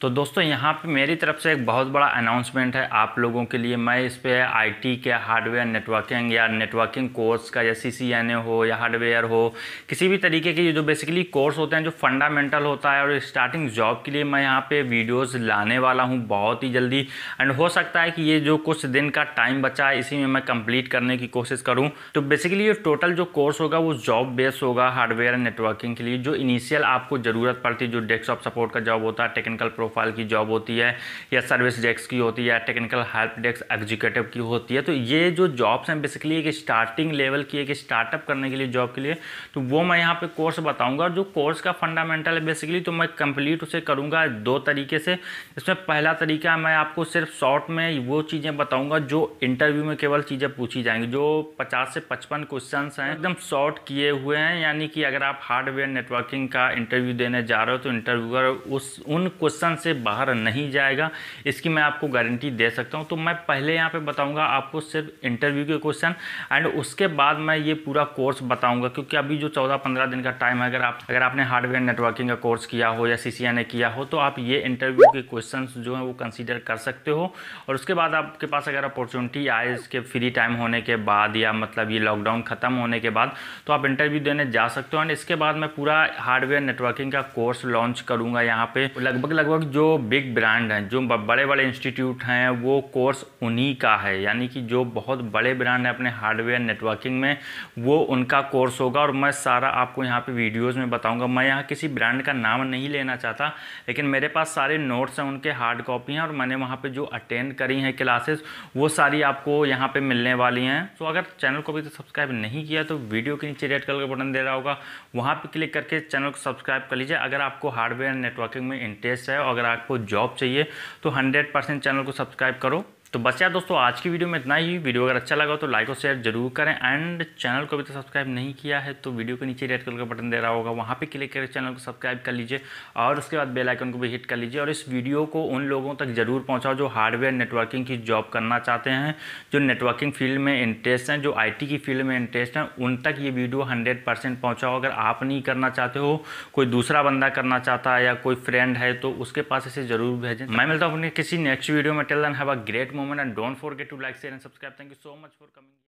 तो दोस्तों यहाँ पे मेरी तरफ से एक बहुत बड़ा अनाउंसमेंट है आप लोगों के लिए मैं इस पर आईटी के हार्डवेयर नेटवर्किंग या नेटवर्किंग कोर्स का या सी हो या हार्डवेयर हो किसी भी तरीके के जो बेसिकली कोर्स होते हैं जो फंडामेंटल होता है और स्टार्टिंग जॉब के लिए मैं यहाँ पे वीडियोस लाने वाला हूँ बहुत ही जल्दी एंड हो सकता है कि ये जो कुछ दिन का टाइम बचा है इसी में मैं कम्प्लीट करने की कोशिश करूँ तो बेसिकली ये टोटल जो कोर्स होगा वो जॉब बेस्ड होगा हार्डवेयर एंड नेटवर्किंग के लिए जो इनिशियल आपको ज़रूरत पड़ती है जो डेस्कटॉप सपोर्ट का जॉब होता है टेक्निकल प्रोफाइल की जॉब होती है या सर्विस डेस्क की होती है या टेक्निकल हेल्प डेस्क एग्जीक्यूटिव की होती है तो ये जो जॉब्स हैं बेसिकली एक स्टार्टिंग लेवल की एक स्टार्टअप करने के लिए जॉब के लिए तो वो मैं यहाँ पर कोर्स बताऊँगा जो कोर्स का फंडामेंटल है बेसिकली तो मैं कंप्लीट उसे करूँगा दो तरीके से इसमें पहला तरीका मैं आपको सिर्फ शॉर्ट में वो चीज़ें बताऊँगा जो इंटरव्यू में केवल चीज़ें पूछी जाएंगी जो पचास से पचपन क्वेश्चन हैं एकदम शॉर्ट किए हुए हैं यानी कि अगर आप हार्डवेयर नेटवर्किंग का इंटरव्यू देने जा रहे हो तो इंटरव्यूअर उस उन क्वेश्चन नियंत्रण से बाहर नहीं जाएगा इसकी मैं आपको गारंटी दे सकता हूँ तो मैं पहले यहाँ पे बताऊँगा आपको सिर्फ इंटरव्यू के क्वेश्चन एंड उसके बाद मैं ये पूरा कोर्स बताऊँगा क्योंकि अभी जो चौदह पंद्रह दिन का टाइम है अगर आप अगर आपने हार्डवेयर नेटवर्किंग का कोर्स किया हो या सी ने किया हो तो आप ये इंटरव्यू के क्वेश्चन जो है वो कंसिडर कर सकते हो और उसके बाद आपके पास अगर अपॉर्चुनिटी आए इसके फ्री टाइम होने के बाद या मतलब ये लॉकडाउन ख़त्म होने के बाद तो आप इंटरव्यू देने जा सकते हो एंड इसके बाद मैं पूरा हार्डवेयर नेटवर्किंग का कोर्स लॉन्च करूंगा यहाँ पे लगभग लगभग जो बिग ब्रांड हैं जो बड़े बड़े इंस्टीट्यूट हैं वो कोर्स उन्हीं का है यानी कि जो बहुत बड़े ब्रांड हैं अपने हार्डवेयर नेटवर्किंग में वो उनका कोर्स होगा और मैं सारा आपको यहाँ पे वीडियोस में बताऊंगा मैं यहाँ किसी ब्रांड का नाम नहीं लेना चाहता लेकिन मेरे पास सारे नोट्स हैं उनके हार्ड कॉपी हैं और मैंने वहाँ पर जो अटेंड करी हैं क्लासेस वो सारी आपको यहाँ पर मिलने वाली हैं तो अगर चैनल को अभी तक सब्सक्राइब नहीं किया तो वीडियो के नीचे रेड कलर का बटन दे रहा होगा वहाँ पर क्लिक करके चैनल को सब्सक्राइब कर लीजिए अगर आपको हार्डवेयर नेटवर्किंग में इंटरेस्ट है और अगर आपको जॉब चाहिए तो हंड्रेड परसेंट चैनल को सब्सक्राइब करो तो बस यार दोस्तों आज की वीडियो में इतना ही वीडियो अगर अच्छा लगा तो लाइक और शेयर जरूर करें एंड चैनल को अभी तक तो सब्सक्राइब नहीं किया है तो वीडियो के नीचे रेड कलर का बटन दे रहा होगा वहाँ पे क्लिक करके चैनल को सब्सक्राइब कर लीजिए और उसके बाद बेल आइकन को भी हिट कर लीजिए और इस वीडियो को उन लोगों तक जरूर पहुँचाओ जो हार्डवेयर नेटवर्किंग की जॉब करना चाहते हैं जो नेटवर्किंग फील्ड में इंटरेस्ट हैं जो आई की फील्ड में इंटरेस्ट हैं उन तक ये वीडियो हंड्रेड पहुँचाओ अगर आप नहीं करना चाहते हो कोई दूसरा बंदा करना चाहता है या कोई फ्रेंड है तो उसके पास इसे जरूर भेजें मैं मिलता हूँ अपने किसी नेक्स्ट वीडियो में till then have a great moment moment and don't forget to like share and subscribe thank you so much for coming